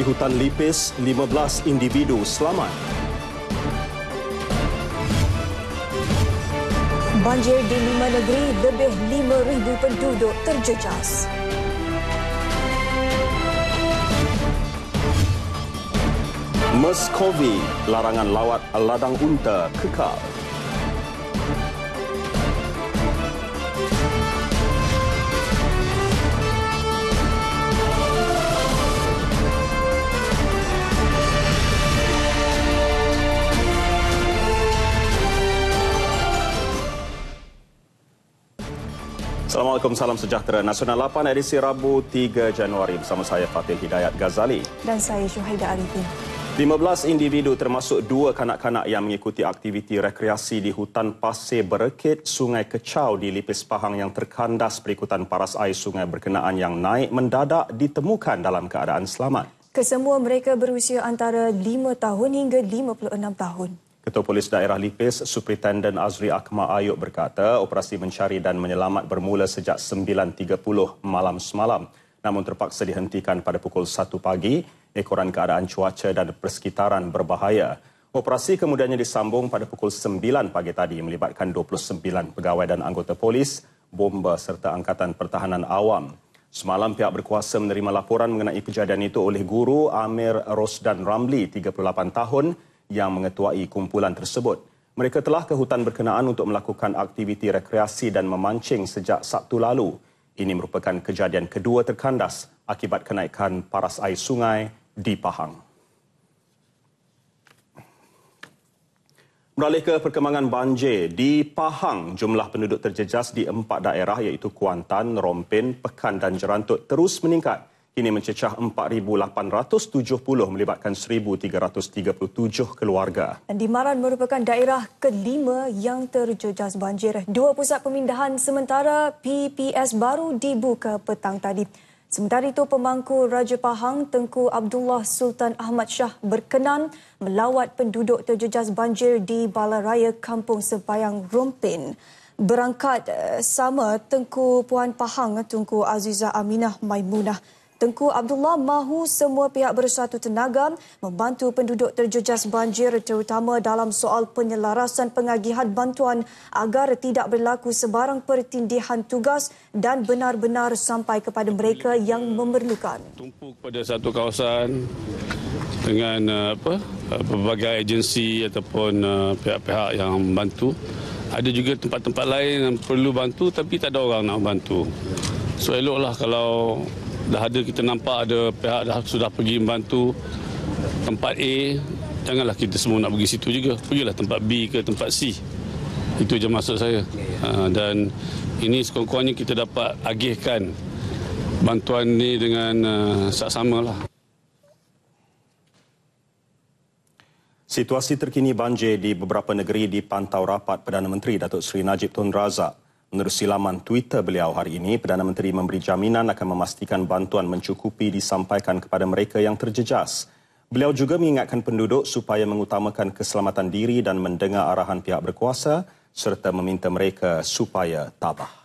di hutan lipis, 15 individu selamat. Banjir di lima negeri, lebih 5,000 penduduk terjejas. Muscovy, larangan lawat ladang unta kekal. Assalamualaikum, salam sejahtera. Nasional 8 edisi Rabu 3 Januari bersama saya Fatih Hidayat Ghazali. Dan saya Syuhaida Arifin. 15 individu termasuk dua kanak-kanak yang mengikuti aktiviti rekreasi di hutan pasir berekit Sungai Kecau di Lipis Pahang yang terkandas berikutan paras air sungai berkenaan yang naik mendadak ditemukan dalam keadaan selamat. Kesemua mereka berusia antara 5 tahun hingga 56 tahun. Ketua Polis Daerah Lipis, Superintenden Azri Akma Ayuk berkata, operasi mencari dan menyelamat bermula sejak 9.30 malam semalam. Namun terpaksa dihentikan pada pukul 1 pagi, ekoran keadaan cuaca dan persekitaran berbahaya. Operasi kemudiannya disambung pada pukul 9 pagi tadi melibatkan 29 pegawai dan anggota polis, bomba serta angkatan pertahanan awam. Semalam pihak berkuasa menerima laporan mengenai kejadian itu oleh guru Amir Rosdan Ramli, 38 tahun, yang mengetuai kumpulan tersebut. Mereka telah ke hutan berkenaan untuk melakukan aktiviti rekreasi dan memancing sejak Sabtu lalu. Ini merupakan kejadian kedua terkandas akibat kenaikan paras air sungai di Pahang. Beralih ke perkembangan banjir di Pahang, jumlah penduduk terjejas di empat daerah iaitu Kuantan, Rompin, Pekan dan Jerantut terus meningkat kini mencecah 4,870 melibatkan 1,337 keluarga. Di Maran merupakan daerah kelima yang terjejas banjir. Dua pusat pemindahan sementara PPS baru dibuka petang tadi. Sementara itu, pemangku Raja Pahang Tengku Abdullah Sultan Ahmad Shah berkenan melawat penduduk terjejas banjir di Balaraya Kampung Sepayang Rompin. Berangkat eh, sama Tengku Puan Pahang Tengku Aziza Aminah Maimunah Tengku Abdullah mahu semua pihak bersatu tenaga membantu penduduk terjejas banjir terutama dalam soal penyelarasan pengagihan bantuan agar tidak berlaku sebarang pertindihan tugas dan benar-benar sampai kepada mereka yang memerlukan. Tumpu kepada satu kawasan dengan uh, apa uh, pelbagai agensi ataupun uh, pihak-pihak yang membantu. Ada juga tempat-tempat lain yang perlu bantu tapi tak ada orang nak bantu. So eloklah kalau dah ada kita nampak ada pihak dah sudah pergi membantu tempat A janganlah kita semua nak pergi situ juga pergilah tempat B ke tempat C itu je maksud saya ah, dan ini sekurang-kurangnya kita dapat agihkan bantuan ni dengan ah, saksama lah Situasi terkini banjir di beberapa negeri dipantau rapat Perdana Menteri Datuk Seri Najib Tun Razak. Menerusi laman Twitter beliau hari ini, Perdana Menteri memberi jaminan akan memastikan bantuan mencukupi disampaikan kepada mereka yang terjejas. Beliau juga mengingatkan penduduk supaya mengutamakan keselamatan diri dan mendengar arahan pihak berkuasa serta meminta mereka supaya tabah.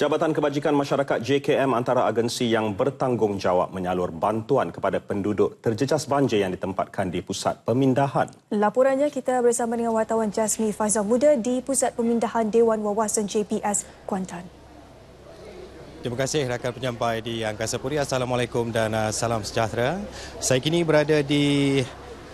Jabatan Kebajikan Masyarakat JKM antara agensi yang bertanggungjawab menyalur bantuan kepada penduduk terjejas banjir yang ditempatkan di pusat pemindahan. Laporannya kita bersama dengan wartawan Jasmi Faizal Muda di Pusat Pemindahan Dewan Wawasan JPS Kuantan. Terima kasih rakan penyampai di Angkasa Puri. Assalamualaikum dan uh, salam sejahtera. Saya kini berada di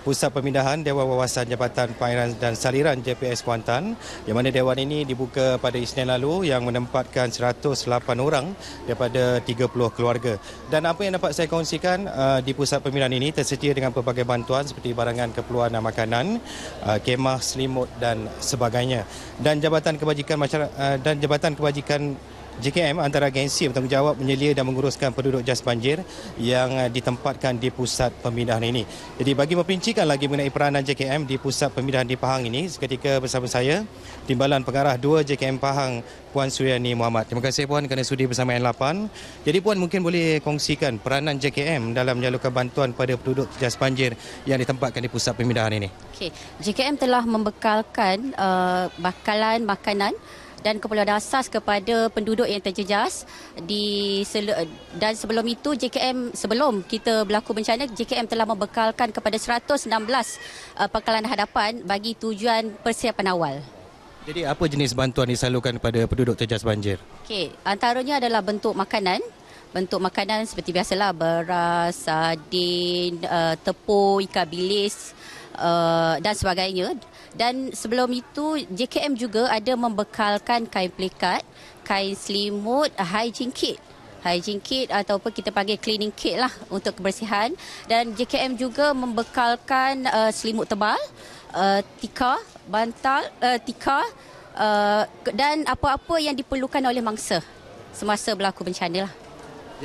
pusat pemindahan Dewan Wawasan Jabatan Pengairan dan Saliran JPS Kuantan di mana dewan ini dibuka pada Isnin lalu yang menempatkan 108 orang daripada 30 keluarga. Dan apa yang dapat saya kongsikan uh, di pusat pemindahan ini tersedia dengan pelbagai bantuan seperti barangan keperluan dan makanan, uh, kemah, selimut dan sebagainya. Dan Jabatan Kebajikan uh, dan Jabatan Kebajikan JKM antara agensi yang bertanggungjawab menyelia dan menguruskan penduduk jas banjir yang eh, ditempatkan di pusat pemindahan ini. Jadi bagi memperincikan lagi mengenai peranan JKM di pusat pemindahan di Pahang ini, seketika bersama saya, Timbalan Pengarah 2 JKM Pahang, Puan Suyani Muhammad. Terima kasih Puan kerana sudi bersama N8. Jadi Puan mungkin boleh kongsikan peranan JKM dalam menyalurkan bantuan pada penduduk jas banjir yang ditempatkan di pusat pemindahan ini. Okay. JKM telah membekalkan uh, bakalan makanan dan keperluan asas kepada penduduk yang terjejas di dan sebelum itu JKM sebelum kita berlaku bencana JKM telah membekalkan kepada 116 uh, pekalan hadapan bagi tujuan persiapan awal. Jadi apa jenis bantuan disalurkan kepada penduduk terjejas banjir? Okey, antaranya adalah bentuk makanan bentuk makanan seperti biasalah beras, sardin, uh, tepung, ikan bilis, uh, dan sebagainya. Dan sebelum itu JKM juga ada membekalkan kain pelikat, kain selimut, hygiene kit hygiene kit atau ataupun kita panggil cleaning kit lah untuk kebersihan dan JKM juga membekalkan uh, selimut tebal, uh, tika, bantal, uh, tika uh, dan apa-apa yang diperlukan oleh mangsa semasa berlaku bencana lah.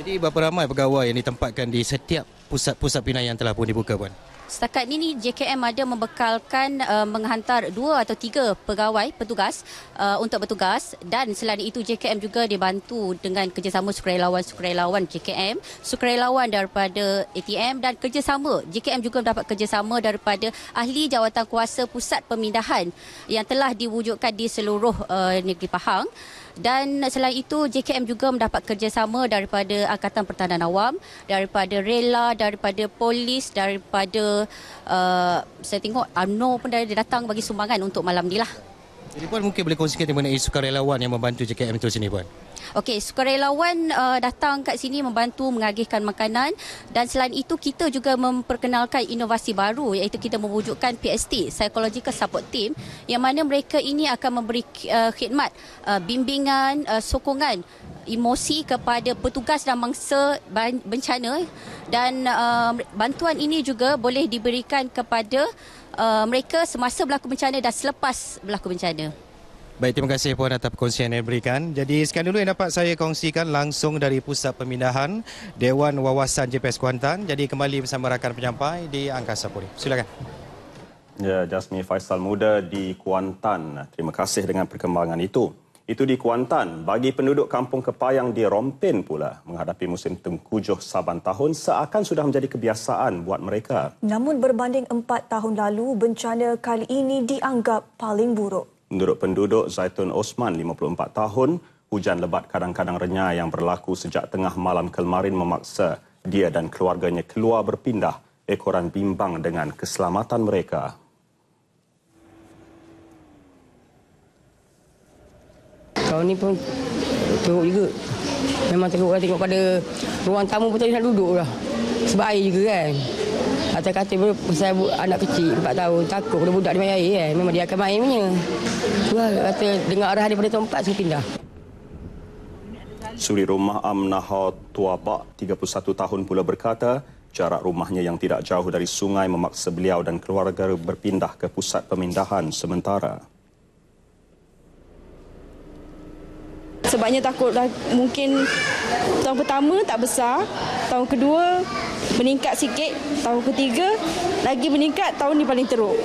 Jadi berapa ramai pegawai yang ditempatkan di setiap pusat-pusat pinaian telah pun dibuka Puan? setakat ini JKM ada membekalkan uh, menghantar dua atau tiga pegawai petugas uh, untuk bertugas dan selain itu JKM juga dibantu dengan kerjasama sukarelawan-sukarelawan JKM, sukarelawan daripada ATM dan kerjasama JKM juga mendapat kerjasama daripada ahli jawatan kuasa pusat pemindahan yang telah diwujudkan di seluruh uh, negeri Pahang. Dan selain itu JKM juga mendapat kerjasama daripada Angkatan Pertahanan Awam, daripada Rela, daripada Polis, daripada uh, saya tengok UMNO pun dah datang bagi sumbangan untuk malam ni lah. Jadi Puan mungkin boleh kongsikan mengenai sukarelawan yang membantu JKM itu sini Puan. Okey, sukarelawan uh, datang kat sini membantu mengagihkan makanan dan selain itu kita juga memperkenalkan inovasi baru iaitu kita mewujudkan PST, Psychological Support Team yang mana mereka ini akan memberi uh, khidmat uh, bimbingan, uh, sokongan emosi kepada petugas dan mangsa bencana dan uh, bantuan ini juga boleh diberikan kepada uh, mereka semasa berlaku bencana dan selepas berlaku bencana. Baik, terima kasih Puan atas perkongsian yang diberikan. Jadi sekian dulu yang dapat saya kongsikan langsung dari Pusat Pemindahan Dewan Wawasan JPS Kuantan. Jadi kembali bersama rakan penyampai di Angkasa Puri. Silakan. Ya, Jasmi Faisal Muda di Kuantan. Terima kasih dengan perkembangan itu. Itu di Kuantan. Bagi penduduk kampung Kepayang di Rompin pula, menghadapi musim tengkujuh saban tahun seakan sudah menjadi kebiasaan buat mereka. Namun berbanding empat tahun lalu, bencana kali ini dianggap paling buruk. Menurut penduduk Zaitun Osman, 54 tahun, hujan lebat kadang-kadang renyah yang berlaku sejak tengah malam kemarin memaksa dia dan keluarganya keluar berpindah ekoran bimbang dengan keselamatan mereka. Kau ni pun teruk juga. Memang teruk lah tengok pada ruang tamu pun tadi nak duduk lah. Sebab air juga kan. Atas katil pun pasal anak kecil, 4 tahun, takut pada budak dia main air kan. Memang dia akan main punya. Tu lah, kata dengar arah daripada tempat, saya pindah. Suri rumah Amnaha Tua Pak, 31 tahun pula berkata, jarak rumahnya yang tidak jauh dari sungai memaksa beliau dan keluarga berpindah ke pusat pemindahan sementara. Sebabnya takut dah mungkin tahun pertama tak besar, tahun kedua meningkat sikit, tahun ketiga lagi meningkat, tahun ni paling teruk.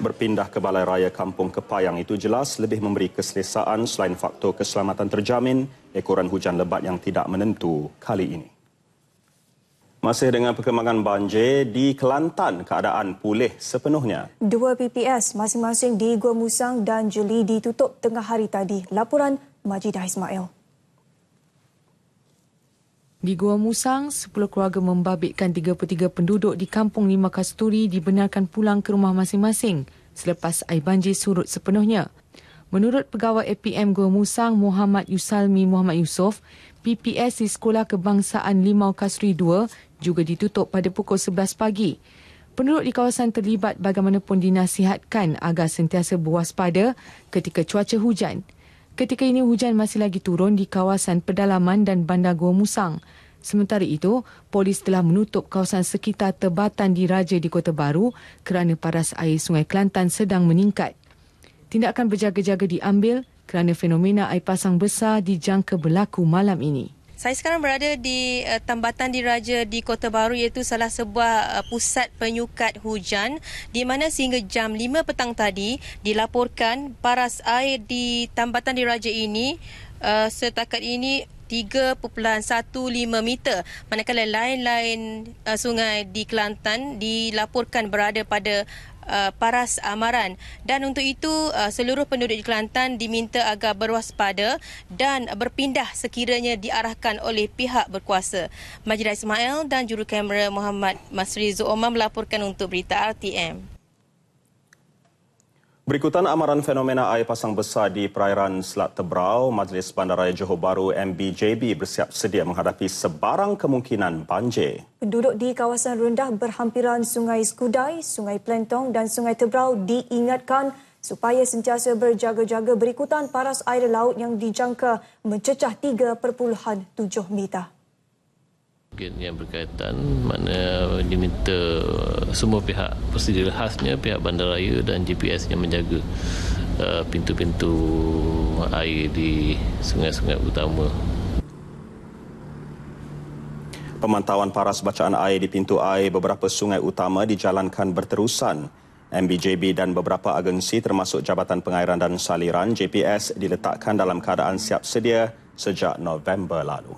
Berpindah ke Balai Raya Kampung Kepayang itu jelas lebih memberi keselesaan selain faktor keselamatan terjamin ekoran hujan lebat yang tidak menentu kali ini. Masih dengan perkembangan banjir di Kelantan, keadaan pulih sepenuhnya. Dua PPS masing-masing di Gua Musang dan Jeli ditutup tengah hari tadi. Laporan Majidah Ismail. Di Gua Musang, 10 keluarga membabitkan 33 penduduk di Kampung Lima Kasturi dibenarkan pulang ke rumah masing-masing selepas air banjir surut sepenuhnya. Menurut pegawai APM Gua Musang Muhammad Yusalmi Muhammad Yusof, PPS di Sekolah Kebangsaan Limau Kasri II juga ditutup pada pukul 11 pagi. Penduduk di kawasan terlibat bagaimanapun dinasihatkan agar sentiasa berwaspada ketika cuaca hujan. Ketika ini hujan masih lagi turun di kawasan pedalaman dan bandar Gua Musang. Sementara itu, polis telah menutup kawasan sekitar tebatan di Raja di Kota Baru kerana paras air Sungai Kelantan sedang meningkat. Tindakan berjaga-jaga diambil kerana fenomena air pasang besar dijangka berlaku malam ini. Saya sekarang berada di uh, Tambatan Diraja di Kota Baru iaitu salah sebuah uh, pusat penyukat hujan di mana sehingga jam 5 petang tadi dilaporkan paras air di Tambatan Diraja ini uh, setakat ini 3.15 meter manakala lain-lain uh, sungai di Kelantan dilaporkan berada pada Uh, paras amaran dan untuk itu uh, seluruh penduduk di Kelantan diminta agar berwaspada dan berpindah sekiranya diarahkan oleh pihak berkuasa. Majlis Ismail dan juru kamera Muhammad Masri Zuoma melaporkan untuk berita RTM. Berikutan amaran fenomena air pasang besar di perairan Selat Tebrau, Majlis Bandaraya Johor Bahru MBJB bersiap sedia menghadapi sebarang kemungkinan banjir. Penduduk di kawasan rendah berhampiran Sungai Skudai, Sungai Plentong dan Sungai Tebrau diingatkan supaya sentiasa berjaga-jaga berikutan paras air laut yang dijangka mencecah 3.7 meter mungkin yang berkaitan mana diminta semua pihak prosedur khasnya pihak bandaraya dan GPS yang menjaga uh, pintu-pintu air di sungai-sungai utama. Pemantauan paras bacaan air di pintu air beberapa sungai utama dijalankan berterusan. MBJB dan beberapa agensi termasuk Jabatan Pengairan dan Saliran JPS diletakkan dalam keadaan siap sedia sejak November lalu.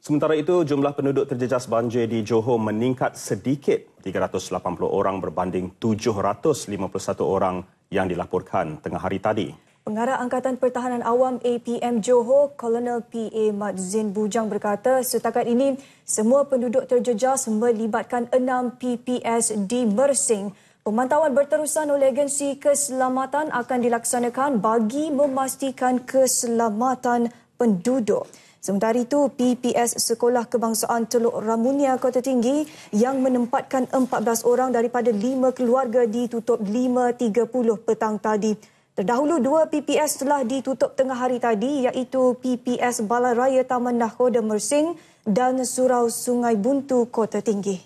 Sementara itu, jumlah penduduk terjejas banjir di Johor meningkat sedikit 380 orang berbanding 751 orang yang dilaporkan tengah hari tadi. Pengarah Angkatan Pertahanan Awam APM Johor, Kolonel PA Madzin Bujang berkata setakat ini semua penduduk terjejas melibatkan 6 PPS di Mersing. Pemantauan berterusan oleh agensi keselamatan akan dilaksanakan bagi memastikan keselamatan penduduk. Sementara itu, PPS Sekolah Kebangsaan Teluk Ramunia Kota Tinggi yang menempatkan 14 orang daripada 5 keluarga ditutup 5.30 petang tadi. Terdahulu, dua PPS telah ditutup tengah hari tadi iaitu PPS Balai Raya Taman Nahkoda Mersing dan Surau Sungai Buntu Kota Tinggi.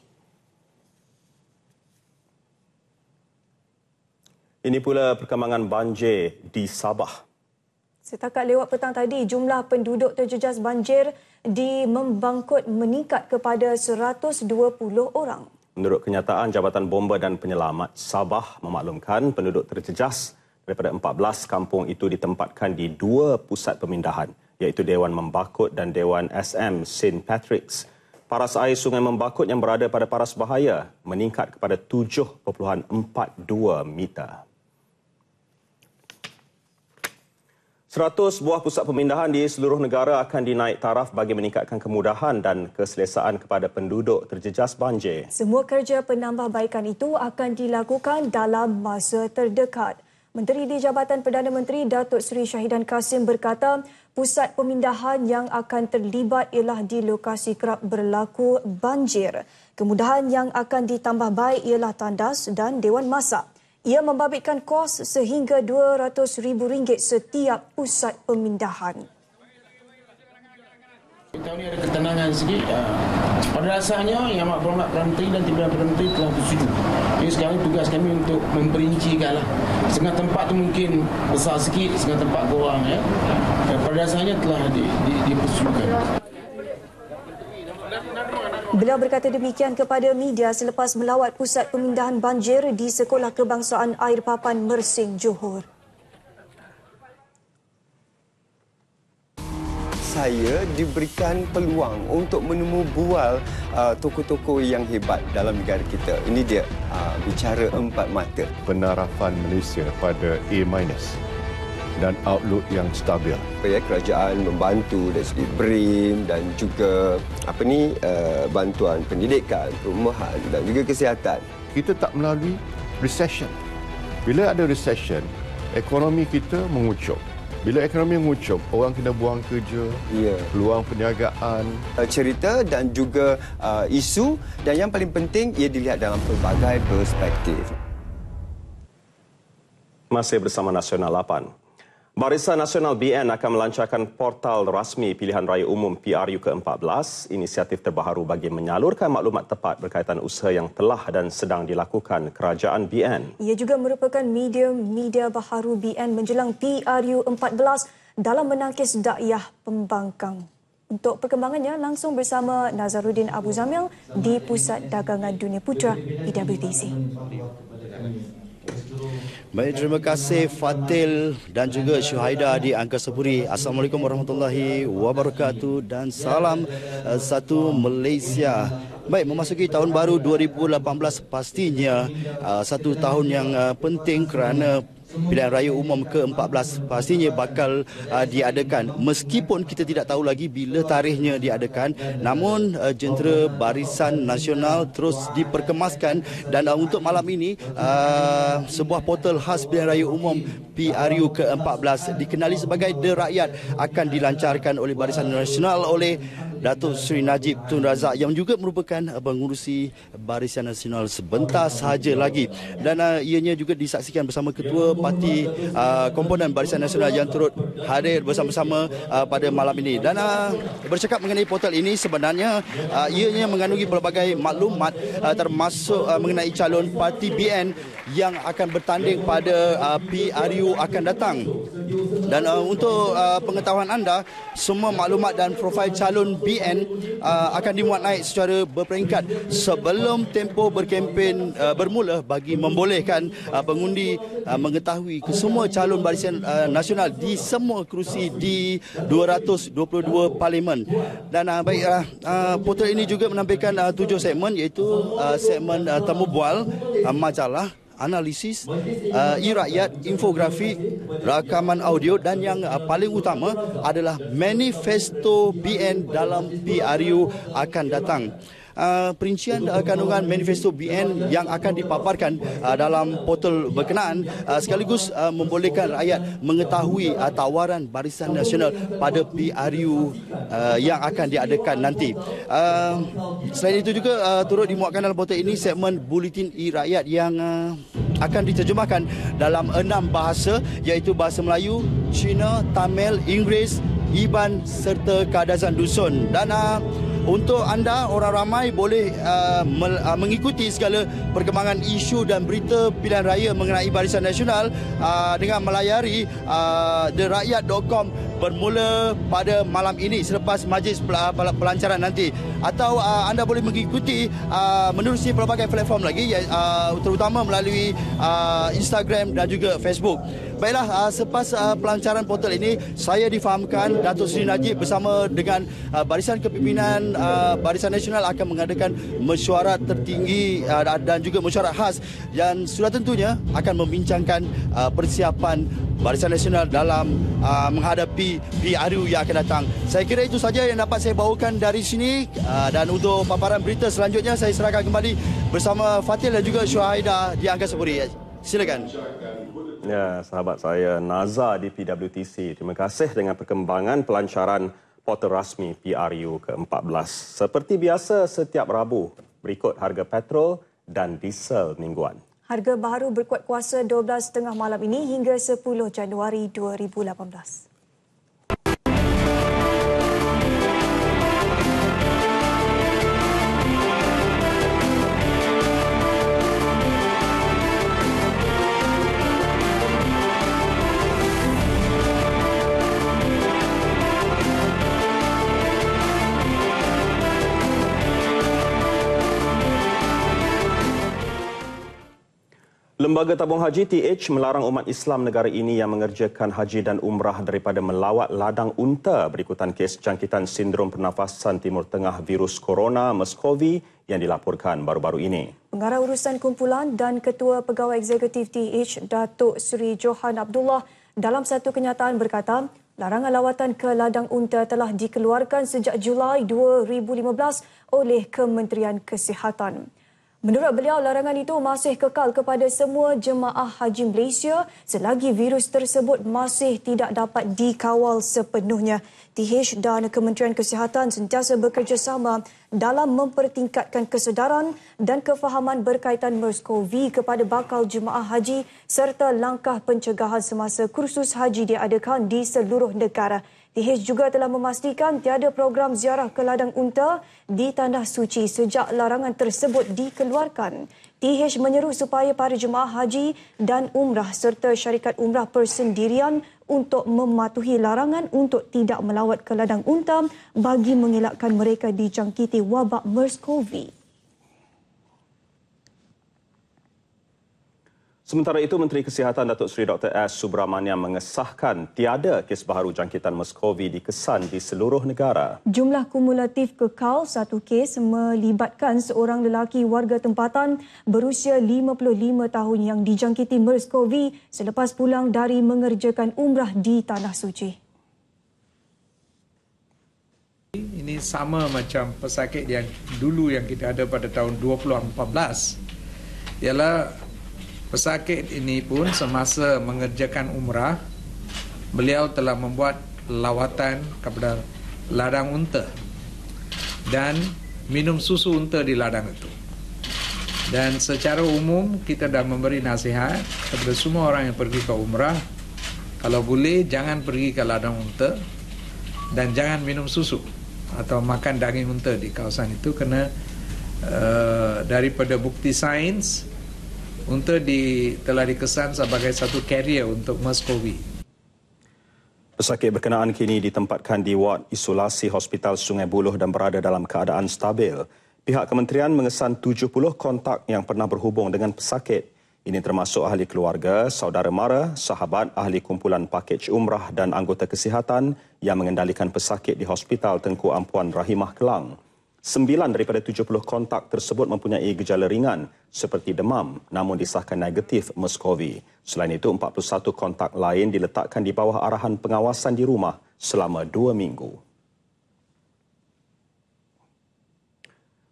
Ini pula perkembangan banjir di Sabah. Setakat lewat petang tadi, jumlah penduduk terjejas banjir di Membangkut meningkat kepada 120 orang. Menurut kenyataan Jabatan Bomba dan Penyelamat Sabah memaklumkan penduduk terjejas daripada 14 kampung itu ditempatkan di dua pusat pemindahan iaitu Dewan Membakut dan Dewan SM St. Patrick's. Paras air sungai Membakut yang berada pada paras bahaya meningkat kepada 7.42 meter. 100 buah pusat pemindahan di seluruh negara akan dinaik taraf bagi meningkatkan kemudahan dan keselesaan kepada penduduk terjejas banjir. Semua kerja penambahbaikan itu akan dilakukan dalam masa terdekat. Menteri di Jabatan Perdana Menteri Datuk Seri Syahidan Kasim berkata, pusat pemindahan yang akan terlibat ialah di lokasi kerap berlaku banjir. Kemudahan yang akan ditambah baik ialah tandas dan dewan masak. Ia membabitkan kos sehingga RM200,000 setiap pusat pemindahan. Tahun ini ada ketenangan sikit. Ah, pada dasarnya, Yang Amat Berhormat Perdana Menteri dan Timbalan Perdana Menteri telah bersetuju. Jadi sekarang tugas kami untuk memperincikanlah. Setengah tempat tu mungkin besar sikit, setengah tempat kurang. Ya. Pada dasarnya telah di, di, Beliau berkata demikian kepada media selepas melawat pusat pemindahan banjir di Sekolah Kebangsaan Air Papan Mersing Johor. saya diberikan peluang untuk menemu bual uh, toko-toko yang hebat dalam negara kita. Ini dia uh, bicara empat mata penarafan Malaysia pada A- dan outlook yang stabil. Ya, kerajaan membantu dari segi BRIM dan juga apa ni eh, bantuan pendidikan, perumahan dan juga kesihatan. Kita tak melalui recession. Bila ada recession, ekonomi kita mengucup. Bila ekonomi mengucup, orang kena buang kerja, ya. peluang perniagaan. Eh, cerita dan juga uh, isu dan yang paling penting ia dilihat dalam pelbagai perspektif. Masih bersama Nasional 8. Barisan Nasional BN akan melancarkan portal rasmi pilihan raya umum PRU ke-14, inisiatif terbaru bagi menyalurkan maklumat tepat berkaitan usaha yang telah dan sedang dilakukan kerajaan BN. Ia juga merupakan medium media baharu BN menjelang PRU 14 dalam menangkis dakyah pembangkang. Untuk perkembangannya, langsung bersama Nazaruddin Abu Zamil di Pusat Dagangan Dunia Putra, IWTC. E Baik, terima kasih Fatil dan juga Syuhaida di Angka Sepuri. Assalamualaikum warahmatullahi wabarakatuh dan salam eh, satu Malaysia. Baik, memasuki tahun baru 2018 pastinya eh, satu tahun yang eh, penting kerana pilihan raya umum ke-14 pastinya bakal uh, diadakan meskipun kita tidak tahu lagi bila tarikhnya diadakan namun uh, jentera barisan nasional terus diperkemaskan dan uh, untuk malam ini uh, sebuah portal khas pilihan raya umum PRU ke-14 dikenali sebagai The Rakyat akan dilancarkan oleh barisan nasional oleh Datuk Seri Najib Tun Razak yang juga merupakan uh, pengurusi Barisan Nasional sebentar sahaja lagi dan uh, ianya juga disaksikan bersama Ketua parti uh, komponen Barisan Nasional yang turut hadir bersama-sama uh, pada malam ini. Dan uh, bercakap mengenai portal ini sebenarnya uh, ianya mengandungi pelbagai maklumat termasuk mengenai calon parti BN yang akan bertanding pada uh, PRU akan datang. Dan uh, untuk uh, pengetahuan anda, semua maklumat dan profil calon BN uh, akan dimuat naik secara berperingkat sebelum tempoh berkempen uh, bermula bagi membolehkan uh, pengundi uh, mengetahui kesemua calon barisan uh, nasional di semua kerusi di 222 parlimen. Dan uh, baiklah, uh, uh portal ini juga menampilkan uh, tujuh segmen iaitu uh, segmen uh, temu uh, majalah, analisis uh, e-rakyat, infografik, rakaman audio dan yang uh, paling utama adalah manifesto BN dalam PRU akan datang. Uh, perincian uh, kandungan manifesto BN yang akan dipaparkan uh, dalam portal berkenaan sekaligus membolehkan rakyat mengetahui tawaran barisan nasional pada PRU yang akan diadakan nanti. Selain itu juga turut dimuatkan dalam portal ini segmen bulletin e-rakyat yang akan diterjemahkan dalam enam bahasa iaitu bahasa Melayu, Cina, Tamil, Inggeris, Iban serta Kadazan Dusun. Dan uh, untuk anda orang ramai boleh uh, uh, mengikuti segala perkembangan isu dan berita pilihan raya mengenai Barisan Nasional uh, dengan melayari uh, therakyat.com bermula pada malam ini selepas majlis pelancaran nanti atau uh, anda boleh mengikuti uh, menerusi pelbagai platform lagi ya, uh, terutama melalui uh, Instagram dan juga Facebook baiklah uh, selepas uh, pelancaran portal ini saya difahamkan Datuk Seri Najib bersama dengan uh, barisan kepimpinan uh, barisan nasional akan mengadakan mesyuarat tertinggi uh, dan juga mesyuarat khas yang sudah tentunya akan membincangkan uh, persiapan barisan nasional dalam uh, menghadapi PRU yang akan datang. Saya kira itu saja yang dapat saya bawakan dari sini uh, dan untuk paparan berita selanjutnya saya serahkan kembali bersama Fatih dan juga Syuhaida di Angkasa Puri. Silakan. Ya, sahabat saya Naza di PWTC. Terima kasih dengan perkembangan pelancaran portal rasmi PRU ke-14. Seperti biasa setiap Rabu, berikut harga petrol dan diesel mingguan. Harga baru berkuat kuasa 12.30 malam ini hingga 10 Januari 2018. Lembaga Tabung Haji TH melarang umat Islam negara ini yang mengerjakan haji dan umrah daripada melawat ladang unta berikutan kes jangkitan sindrom pernafasan timur tengah virus corona mers yang dilaporkan baru-baru ini. Pengarah urusan kumpulan dan ketua pegawai eksekutif TH Datuk Seri Johan Abdullah dalam satu kenyataan berkata, larangan lawatan ke ladang unta telah dikeluarkan sejak Julai 2015 oleh Kementerian Kesihatan. Menurut beliau, larangan itu masih kekal kepada semua jemaah haji Malaysia selagi virus tersebut masih tidak dapat dikawal sepenuhnya. TH dan Kementerian Kesihatan sentiasa bekerjasama dalam mempertingkatkan kesedaran dan kefahaman berkaitan MERS-CoV kepada bakal jemaah haji serta langkah pencegahan semasa kursus haji diadakan di seluruh negara. TH juga telah memastikan tiada program ziarah ke ladang unta di Tanah Suci sejak larangan tersebut dikeluarkan. TH menyeru supaya para jemaah haji dan umrah serta syarikat umrah persendirian untuk mematuhi larangan untuk tidak melawat ke ladang unta bagi mengelakkan mereka dijangkiti wabak MERS-COVID. Sementara itu, Menteri Kesihatan Datuk Seri Dr. S. Subramania mengesahkan tiada kes baru jangkitan Muscovy dikesan di seluruh negara. Jumlah kumulatif kekal satu kes melibatkan seorang lelaki warga tempatan berusia 55 tahun yang dijangkiti Muscovy selepas pulang dari mengerjakan umrah di Tanah Suci. Ini sama macam pesakit yang dulu yang kita ada pada tahun 2014 ialah pesakit ini pun semasa mengerjakan umrah beliau telah membuat lawatan kepada ladang unta dan minum susu unta di ladang itu dan secara umum kita dah memberi nasihat kepada semua orang yang pergi ke umrah kalau boleh jangan pergi ke ladang unta dan jangan minum susu atau makan daging unta di kawasan itu kerana uh, daripada bukti sains untuk di, telah dikesan sebagai satu carrier untuk Muscovy. Pesakit berkenaan kini ditempatkan di ward isolasi Hospital Sungai Buloh dan berada dalam keadaan stabil. Pihak kementerian mengesan 70 kontak yang pernah berhubung dengan pesakit. Ini termasuk ahli keluarga, saudara mara, sahabat, ahli kumpulan pakej umrah dan anggota kesihatan yang mengendalikan pesakit di Hospital Tengku Ampuan Rahimah Kelang. Sembilan daripada tujuh puluh kontak tersebut mempunyai gejala ringan seperti demam namun disahkan negatif Muscovy. Selain itu, 41 kontak lain diletakkan di bawah arahan pengawasan di rumah selama dua minggu.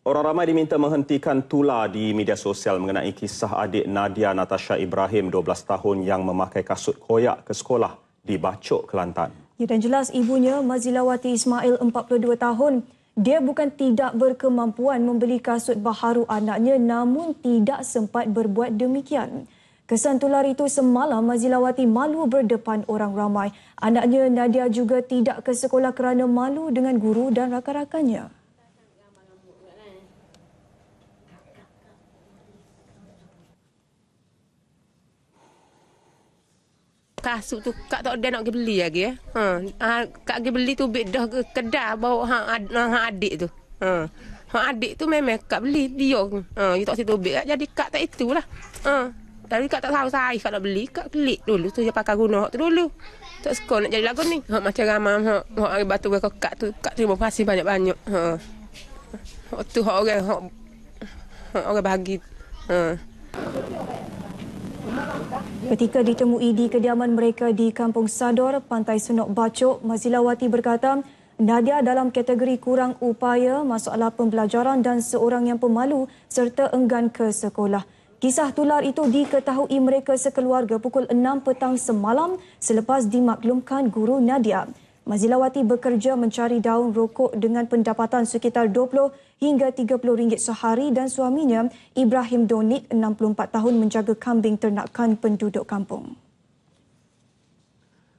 Orang ramai diminta menghentikan tula di media sosial mengenai kisah adik Nadia Natasha Ibrahim 12 tahun yang memakai kasut koyak ke sekolah di Bacok, Kelantan. Ya, dan jelas ibunya Mazilawati Ismail 42 tahun dia bukan tidak berkemampuan membeli kasut baharu anaknya namun tidak sempat berbuat demikian. Kesan tular itu semalam Mazilawati malu berdepan orang ramai. Anaknya Nadia juga tidak ke sekolah kerana malu dengan guru dan rakan-rakannya. kasut tu kak tak ada nak pergi beli lagi eh. Ha, ha kak pergi beli tu bit dah ke kedai bawa hang ha, adik tu. Ha. Ha adik tu memang kak beli dia. Ha dia tak situ bit jadi kak tak itulah. Ha. Tapi kak tak tahu saya kalau nak beli kak pelik dulu tu dia pakai guna tu dulu. Tak suka nak jadi lagu ni. Ha macam ramai ha hak hari batu kak kak tu kak terima kasih banyak-banyak. Ha. Hak tu hak orang hak orang bagi. Ha. Ketika ditemui di kediaman mereka di Kampung Sador, Pantai Senok Bacok, Mazilawati berkata, Nadia dalam kategori kurang upaya, masalah pembelajaran dan seorang yang pemalu serta enggan ke sekolah. Kisah tular itu diketahui mereka sekeluarga pukul 6 petang semalam selepas dimaklumkan guru Nadia. Mazilawati bekerja mencari daun rokok dengan pendapatan sekitar hingga RM30 sehari dan suaminya Ibrahim Donit 64 tahun menjaga kambing ternakan penduduk kampung.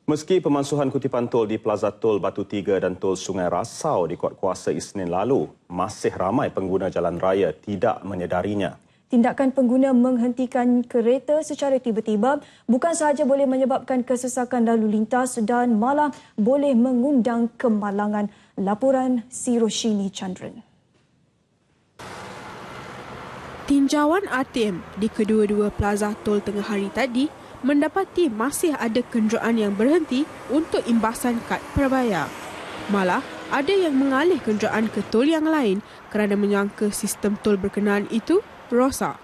Meski pemansuhan kutipan tol di Plaza Tol Batu Tiga dan Tol Sungai Rasau di kuat kuasa Isnin lalu, masih ramai pengguna jalan raya tidak menyedarinya. Tindakan pengguna menghentikan kereta secara tiba-tiba bukan sahaja boleh menyebabkan kesesakan lalu lintas dan malah boleh mengundang kemalangan. Laporan Siroshini Chandran. Tinjauan ATM di kedua-dua plaza tol tengah hari tadi mendapati masih ada kenderaan yang berhenti untuk imbasan kad prabayar. Malah, ada yang mengalih kenderaan ke tol yang lain kerana menyangka sistem tol berkenaan itu rosak.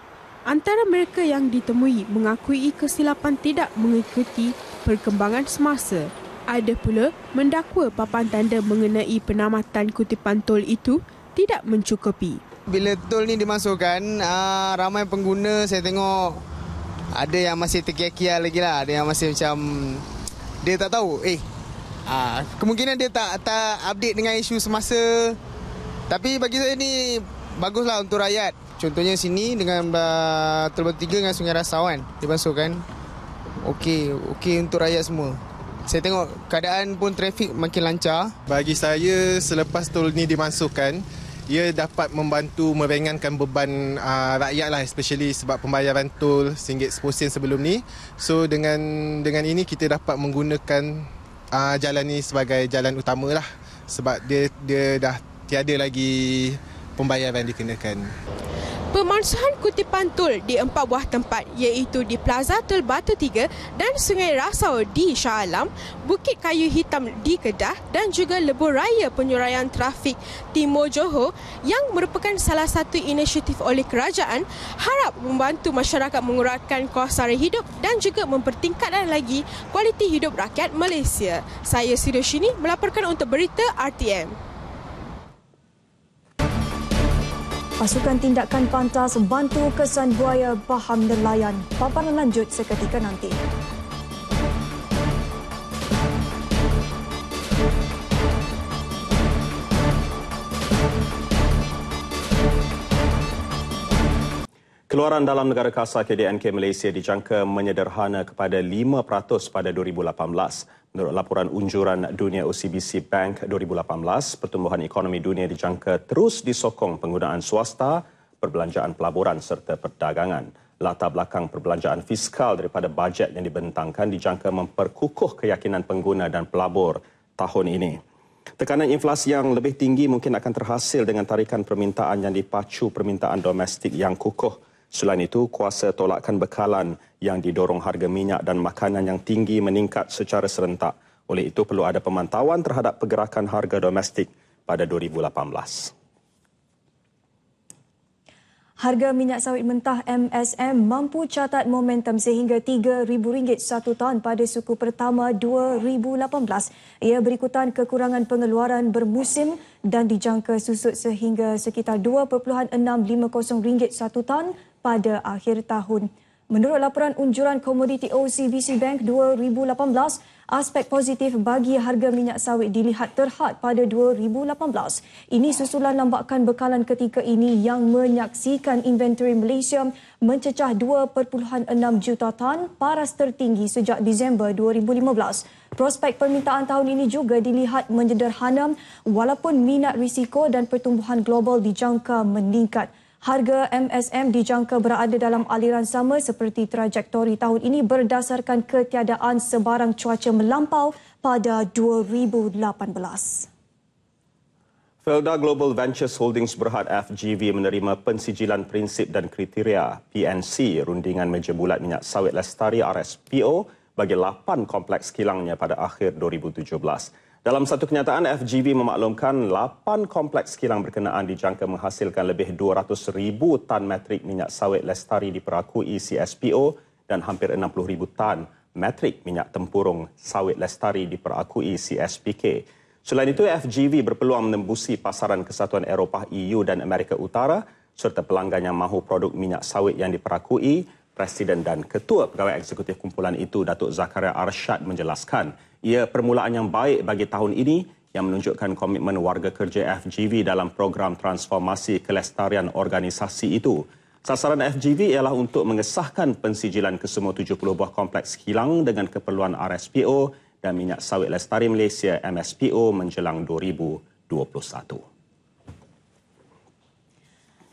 Antara mereka yang ditemui mengakui kesilapan tidak mengikuti perkembangan semasa. Ada pula mendakwa papan tanda mengenai penamatan kutipan tol itu tidak mencukupi bila tol ni dimasukkan uh, ramai pengguna saya tengok ada yang masih terkia-kia lagi lah ada yang masih macam dia tak tahu eh uh, kemungkinan dia tak tak update dengan isu semasa tapi bagi saya ni baguslah untuk rakyat contohnya sini dengan ah, tol baru tiga dengan sungai rasau kan dimasukkan okey okey untuk rakyat semua saya tengok keadaan pun trafik makin lancar bagi saya selepas tol ni dimasukkan ia dapat membantu meringankan beban uh, rakyat lah especially sebab pembayaran tol RM1.10 sebelum ni. So dengan dengan ini kita dapat menggunakan uh, jalan ni sebagai jalan utama lah sebab dia dia dah tiada lagi pembayaran dikenakan. Pemansuhan kutipan tol di empat buah tempat iaitu di Plaza Tol Batu 3 dan Sungai Rasau di Shah Alam, Bukit Kayu Hitam di Kedah dan juga Lebur Raya Penyuraian Trafik Timur Johor yang merupakan salah satu inisiatif oleh kerajaan harap membantu masyarakat mengurangkan kos sara hidup dan juga mempertingkatkan lagi kualiti hidup rakyat Malaysia. Saya Sidoshini melaporkan untuk berita RTM. Pasukan tindakan pantas bantu kesan buaya paham nelayan. Paparan lanjut seketika nanti. Keluaran dalam negara kasar KDNK Malaysia dijangka menyederhana kepada 5% pada 2018. Menurut laporan unjuran dunia OCBC Bank 2018, pertumbuhan ekonomi dunia dijangka terus disokong penggunaan swasta, perbelanjaan pelaburan serta perdagangan. Latar belakang perbelanjaan fiskal daripada bajet yang dibentangkan dijangka memperkukuh keyakinan pengguna dan pelabur tahun ini. Tekanan inflasi yang lebih tinggi mungkin akan terhasil dengan tarikan permintaan yang dipacu permintaan domestik yang kukuh. Selain itu, kuasa tolakkan bekalan yang didorong harga minyak dan makanan yang tinggi meningkat secara serentak. Oleh itu, perlu ada pemantauan terhadap pergerakan harga domestik pada 2018. Harga minyak sawit mentah MSM mampu catat momentum sehingga RM3,000 satu ton pada suku pertama 2018. Ia berikutan kekurangan pengeluaran bermusim dan dijangka susut sehingga sekitar RM2,650 satu ton pada akhir tahun. Menurut laporan unjuran komoditi OCBC Bank 2018, aspek positif bagi harga minyak sawit dilihat terhad pada 2018. Ini susulan lambakan bekalan ketika ini yang menyaksikan inventory Malaysia mencecah 2.6 juta tan paras tertinggi sejak Disember 2015. Prospek permintaan tahun ini juga dilihat menyederhana walaupun minat risiko dan pertumbuhan global dijangka meningkat. Harga MSM dijangka berada dalam aliran sama seperti trajektori tahun ini berdasarkan ketiadaan sebarang cuaca melampau pada 2018. Felda Global Ventures Holdings Berhad FGV menerima pensijilan prinsip dan kriteria PNC rundingan meja bulat minyak sawit lestari RSPO bagi 8 kompleks kilangnya pada akhir 2017. Dalam satu kenyataan, FGV memaklumkan 8 kompleks kilang berkenaan dijangka menghasilkan lebih ribu tan metrik minyak sawit lestari diperakui CSPO dan hampir ribu tan metrik minyak tempurung sawit lestari diperakui CSPK. Selain itu, FGV berpeluang menembusi pasaran Kesatuan Eropah EU dan Amerika Utara serta pelanggan yang mahu produk minyak sawit yang diperakui Presiden dan Ketua Pegawai Eksekutif Kumpulan itu, Datuk Zakaria Arshad menjelaskan ia permulaan yang baik bagi tahun ini yang menunjukkan komitmen warga kerja FGV dalam program transformasi kelestarian organisasi itu. Sasaran FGV ialah untuk mengesahkan pensijilan kesemua 70 buah kompleks kilang dengan keperluan RSPO dan Minyak Sawit Lestari Malaysia MSPO menjelang 2021.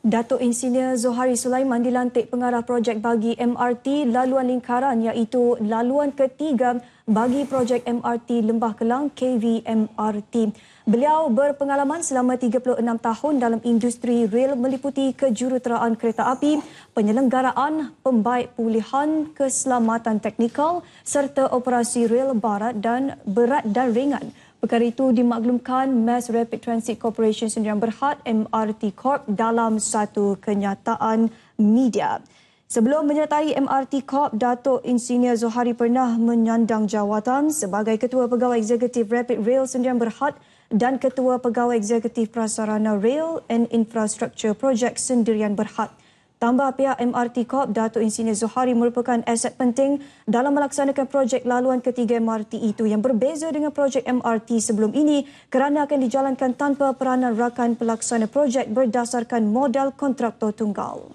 Datuk Insinyur Zohari Sulaiman dilantik pengarah projek bagi MRT laluan lingkaran iaitu laluan ketiga bagi projek MRT Lembah Kelang KVMRT. Beliau berpengalaman selama 36 tahun dalam industri rel meliputi kejuruteraan kereta api, penyelenggaraan, pembaik pulihan, keselamatan teknikal serta operasi rel barat dan berat dan ringan. Perkara itu dimaklumkan Mass Rapid Transit Corporation Sendirian Berhad MRT Corp dalam satu kenyataan media. Sebelum menyertai MRT Corp, Datuk Insinyur Zohari pernah menyandang jawatan sebagai Ketua Pegawai Eksekutif Rapid Rail Sendirian Berhad dan Ketua Pegawai Eksekutif Prasarana Rail and Infrastructure Project Sendirian Berhad. Tambah pihak MRT Corp, Dato' Insinyur Zuhari merupakan aset penting dalam melaksanakan projek laluan ketiga MRT itu yang berbeza dengan projek MRT sebelum ini kerana akan dijalankan tanpa peranan rakan pelaksana projek berdasarkan modal kontraktor tunggal.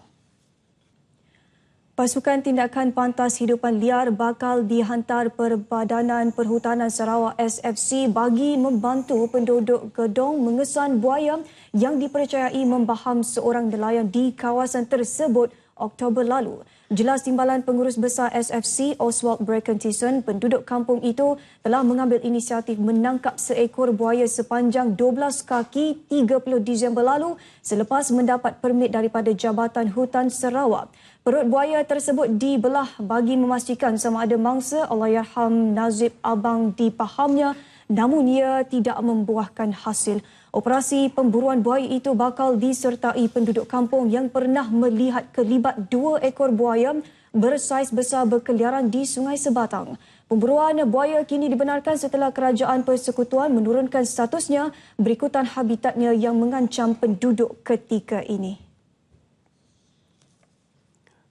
Pasukan Tindakan Pantas Hidupan Liar bakal dihantar Perbadanan Perhutanan Sarawak SFC bagi membantu penduduk gedong mengesan buaya yang dipercayai membaham seorang nelayan di kawasan tersebut Oktober lalu. Jelas timbalan pengurus besar SFC Oswald Brackenthison, penduduk kampung itu telah mengambil inisiatif menangkap seekor buaya sepanjang 12 kaki 30 Disember lalu selepas mendapat permit daripada Jabatan Hutan Sarawak. Perut buaya tersebut dibelah bagi memastikan sama ada mangsa Allahyarham Nazib Abang dipahamnya namun ia tidak membuahkan hasil. Operasi pemburuan buaya itu bakal disertai penduduk kampung yang pernah melihat kelibat dua ekor buaya bersaiz besar berkeliaran di Sungai Sebatang. Pemburuan buaya kini dibenarkan setelah kerajaan persekutuan menurunkan statusnya berikutan habitatnya yang mengancam penduduk ketika ini.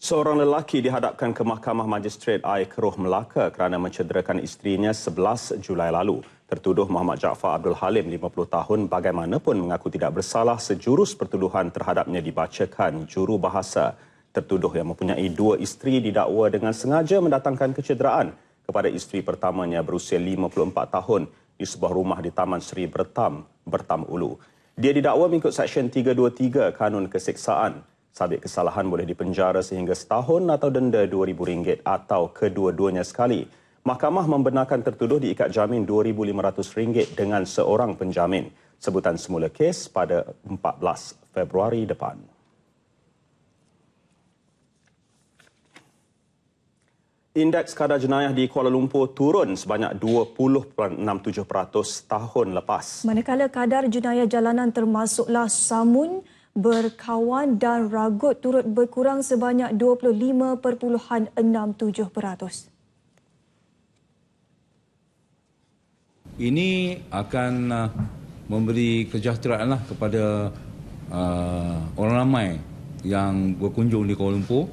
Seorang lelaki dihadapkan ke Mahkamah Majistret Air Keruh Melaka kerana mencederakan isterinya 11 Julai lalu. Tertuduh Muhammad Jaafar Abdul Halim, 50 tahun, bagaimanapun mengaku tidak bersalah sejurus pertuduhan terhadapnya dibacakan juru bahasa. Tertuduh yang mempunyai dua isteri didakwa dengan sengaja mendatangkan kecederaan kepada isteri pertamanya berusia 54 tahun di sebuah rumah di Taman Seri Bertam, Bertam Ulu. Dia didakwa mengikut Seksyen 323 Kanun Keseksaan. Sabit kesalahan boleh dipenjara sehingga setahun atau denda RM2,000 atau kedua-duanya sekali. Mahkamah membenarkan tertuduh diikat jamin RM2,500 dengan seorang penjamin. Sebutan semula kes pada 14 Februari depan. Indeks kadar jenayah di Kuala Lumpur turun sebanyak 20.67% tahun lepas. Manakala kadar jenayah jalanan termasuklah samun, berkawan dan ragut turut berkurang sebanyak 25.67%. ini akan uh, memberi kesejahteraan lah kepada uh, orang ramai yang berkunjung di Kuala Lumpur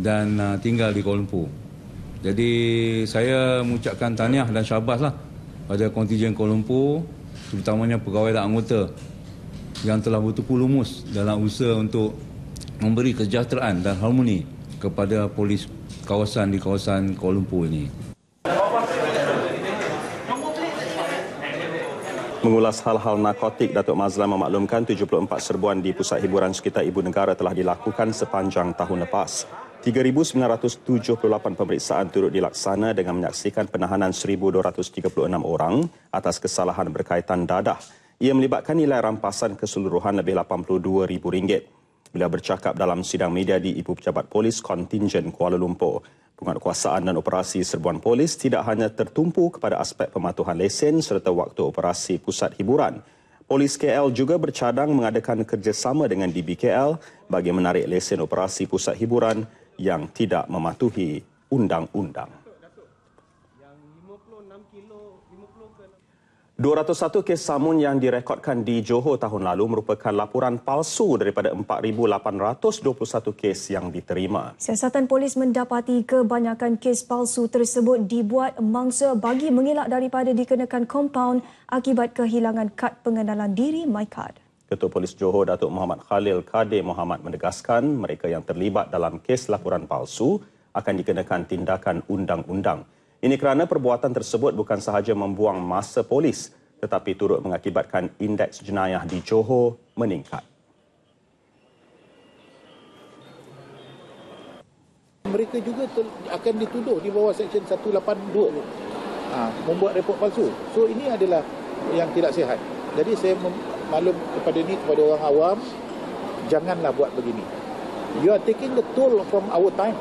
dan uh, tinggal di Kuala Lumpur. Jadi saya mengucapkan tahniah dan syabas lah pada kontijen Kuala Lumpur terutamanya pegawai dan anggota yang telah bertupu lumus dalam usaha untuk memberi kesejahteraan dan harmoni kepada polis kawasan di kawasan Kuala Lumpur ini. Mengulas hal-hal narkotik, Datuk Mazlan memaklumkan 74 serbuan di pusat hiburan sekitar ibu negara telah dilakukan sepanjang tahun lepas. 3,978 pemeriksaan turut dilaksana dengan menyaksikan penahanan 1,236 orang atas kesalahan berkaitan dadah. Ia melibatkan nilai rampasan keseluruhan lebih RM82,000. Beliau bercakap dalam sidang media di Ibu Pejabat Polis Kontingen Kuala Lumpur. Penguatkuasaan dan operasi serbuan polis tidak hanya tertumpu kepada aspek pematuhan lesen serta waktu operasi pusat hiburan. Polis KL juga bercadang mengadakan kerjasama dengan DBKL bagi menarik lesen operasi pusat hiburan yang tidak mematuhi undang-undang. 201 kes samun yang direkodkan di Johor tahun lalu merupakan laporan palsu daripada 4,821 kes yang diterima. Siasatan polis mendapati kebanyakan kes palsu tersebut dibuat mangsa bagi mengelak daripada dikenakan kompaun akibat kehilangan kad pengenalan diri MyCard. Ketua Polis Johor Datuk Muhammad Khalil Kade Muhammad menegaskan mereka yang terlibat dalam kes laporan palsu akan dikenakan tindakan undang-undang. Ini kerana perbuatan tersebut bukan sahaja membuang masa polis tetapi turut mengakibatkan indeks jenayah di Johor meningkat. Mereka juga akan dituduh di bawah Seksyen 182 tu ha, membuat report palsu. So ini adalah yang tidak sihat. Jadi saya mem- maklum kepada ini kepada orang awam, janganlah buat begini. You are taking the toll from our time.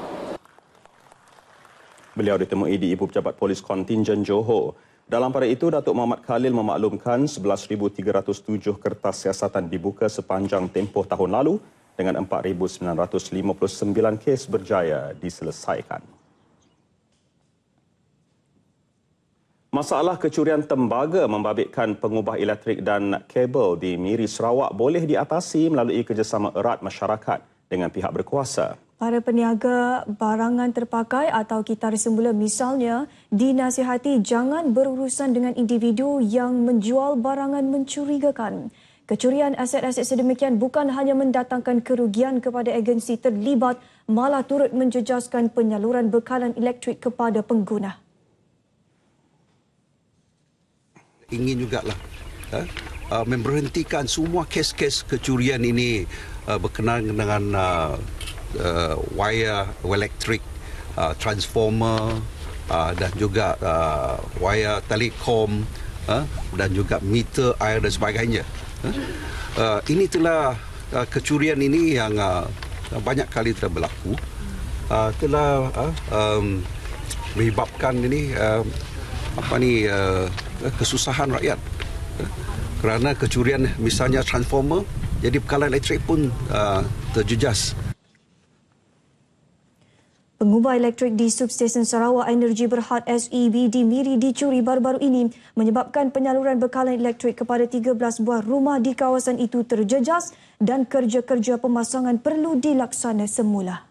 Beliau ditemui di Ibu Pejabat Polis Kontingen Johor. Dalam pada itu, Datuk Muhammad Khalil memaklumkan 11,307 kertas siasatan dibuka sepanjang tempoh tahun lalu dengan 4,959 kes berjaya diselesaikan. Masalah kecurian tembaga membabitkan pengubah elektrik dan kabel di Miri Sarawak boleh diatasi melalui kerjasama erat masyarakat dengan pihak berkuasa. Para peniaga barangan terpakai atau kitar semula misalnya dinasihati jangan berurusan dengan individu yang menjual barangan mencurigakan. Kecurian aset-aset sedemikian bukan hanya mendatangkan kerugian kepada agensi terlibat malah turut menjejaskan penyaluran bekalan elektrik kepada pengguna. Ingin jugalah ha, ha memberhentikan semua kes-kes kecurian ini ha, berkenaan dengan uh, uh, wire electric uh, transformer uh, dan juga uh, wire telekom uh, dan juga meter air dan sebagainya. Uh, ini telah uh, kecurian ini yang uh, banyak kali telah berlaku uh, telah uh, um, menyebabkan ini uh, apa ni uh, kesusahan rakyat kerana kecurian misalnya transformer jadi bekalan elektrik pun uh, terjejas uh, Pengubah elektrik di Substesen Sarawak Energi Berhad SEB di Miri dicuri baru-baru ini menyebabkan penyaluran bekalan elektrik kepada 13 buah rumah di kawasan itu terjejas dan kerja-kerja pemasangan perlu dilaksana semula.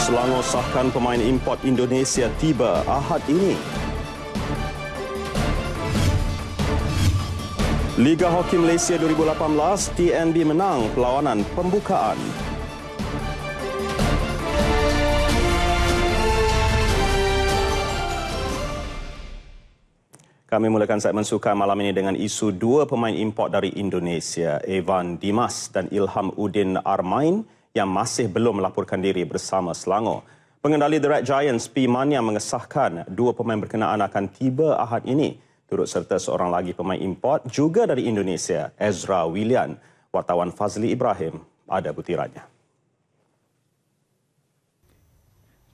Selangor sahkan pemain import Indonesia tiba Ahad ini. Liga Hoki Malaysia 2018, TNB menang perlawanan pembukaan. Kami mulakan segmen suka malam ini dengan isu dua pemain import dari Indonesia, Evan Dimas dan Ilham Udin Armain yang masih belum melaporkan diri bersama Selangor. Pengendali The Red Giants, P. Mania mengesahkan dua pemain berkenaan akan tiba ahad ini. Turut serta seorang lagi pemain import juga dari Indonesia, Ezra William. Wartawan Fazli Ibrahim ada butirannya.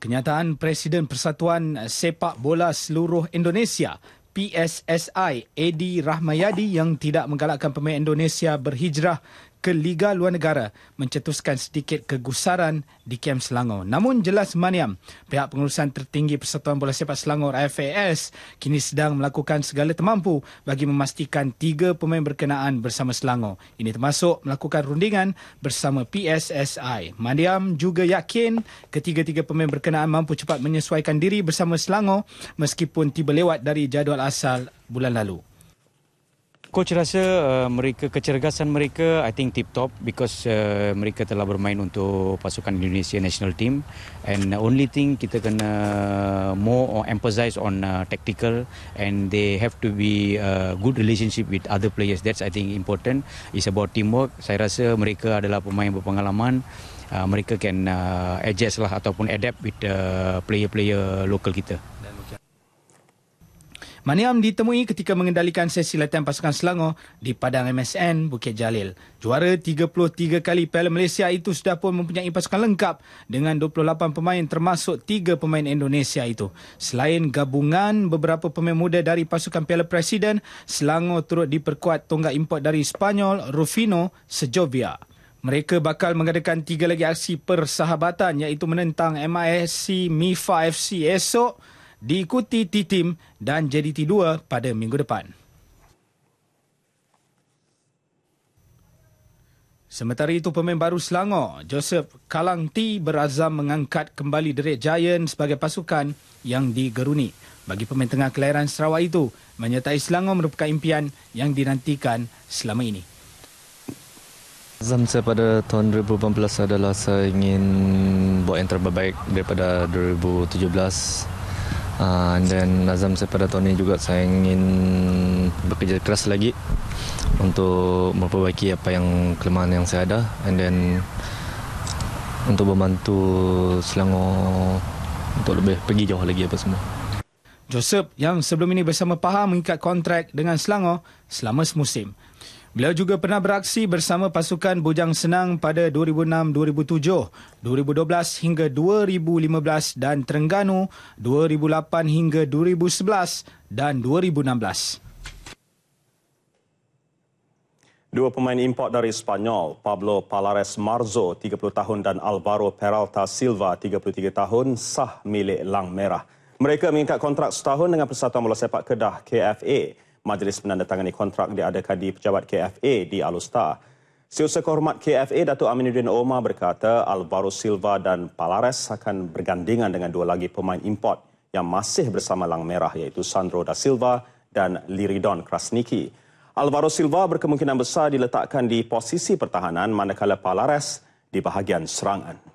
Kenyataan Presiden Persatuan Sepak Bola Seluruh Indonesia, PSSI Edi Rahmayadi yang tidak menggalakkan pemain Indonesia berhijrah ke Liga Luar Negara mencetuskan sedikit kegusaran di KM Selangor. Namun jelas maniam, pihak pengurusan tertinggi Persatuan Bola Sepak Selangor IFAS kini sedang melakukan segala termampu bagi memastikan tiga pemain berkenaan bersama Selangor. Ini termasuk melakukan rundingan bersama PSSI. Maniam juga yakin ketiga-tiga pemain berkenaan mampu cepat menyesuaikan diri bersama Selangor meskipun tiba lewat dari jadual asal bulan lalu. Coach rasa uh, mereka kecergasan mereka I think tip top because uh, mereka telah bermain untuk pasukan Indonesia national team and only thing kita kena more or emphasize on uh, tactical and they have to be uh, good relationship with other players that's I think important is about teamwork saya rasa mereka adalah pemain berpengalaman uh, mereka can uh, adjust lah ataupun adapt with uh, player-player local kita Maniam ditemui ketika mengendalikan sesi latihan pasukan Selangor di Padang MSN Bukit Jalil. Juara 33 kali Piala Malaysia itu sudah pun mempunyai pasukan lengkap dengan 28 pemain termasuk 3 pemain Indonesia itu. Selain gabungan beberapa pemain muda dari pasukan Piala Presiden, Selangor turut diperkuat tonggak import dari Spanyol Rufino Sejovia. Mereka bakal mengadakan tiga lagi aksi persahabatan iaitu menentang MISC MIFA FC esok diikuti T-Team dan JDT2 pada minggu depan. Sementara itu pemain baru Selangor, Joseph Kalang T berazam mengangkat kembali Derek Giant sebagai pasukan yang digeruni. Bagi pemain tengah kelahiran Sarawak itu, menyertai Selangor merupakan impian yang dinantikan selama ini. Azam saya pada tahun 2018 adalah saya ingin buat yang terbaik daripada 2017. Ah, and then Nazam pada tahun ini juga saya ingin bekerja keras lagi untuk memperbaiki apa yang kelemahan yang saya ada and then untuk membantu Selangor untuk lebih pergi jauh lagi apa semua. Joseph yang sebelum ini bersama Pahang mengikat kontrak dengan Selangor selama semusim. Beliau juga pernah beraksi bersama pasukan Bujang Senang pada 2006-2007, 2012 hingga 2015 dan Terengganu 2008 hingga 2011 dan 2016. Dua pemain import dari Spanyol, Pablo Palares Marzo 30 tahun dan Alvaro Peralta Silva 33 tahun sah milik Lang Merah. Mereka mengikat kontrak setahun dengan Persatuan Bola Sepak Kedah KFA majlis menandatangani kontrak diadakan di pejabat KFA di Alustar. Setiausaha kehormat KFA, Datuk Aminuddin Omar berkata Alvaro Silva dan Palares akan bergandingan dengan dua lagi pemain import yang masih bersama Lang Merah iaitu Sandro Da Silva dan Liridon Krasniki. Alvaro Silva berkemungkinan besar diletakkan di posisi pertahanan manakala Palares di bahagian serangan.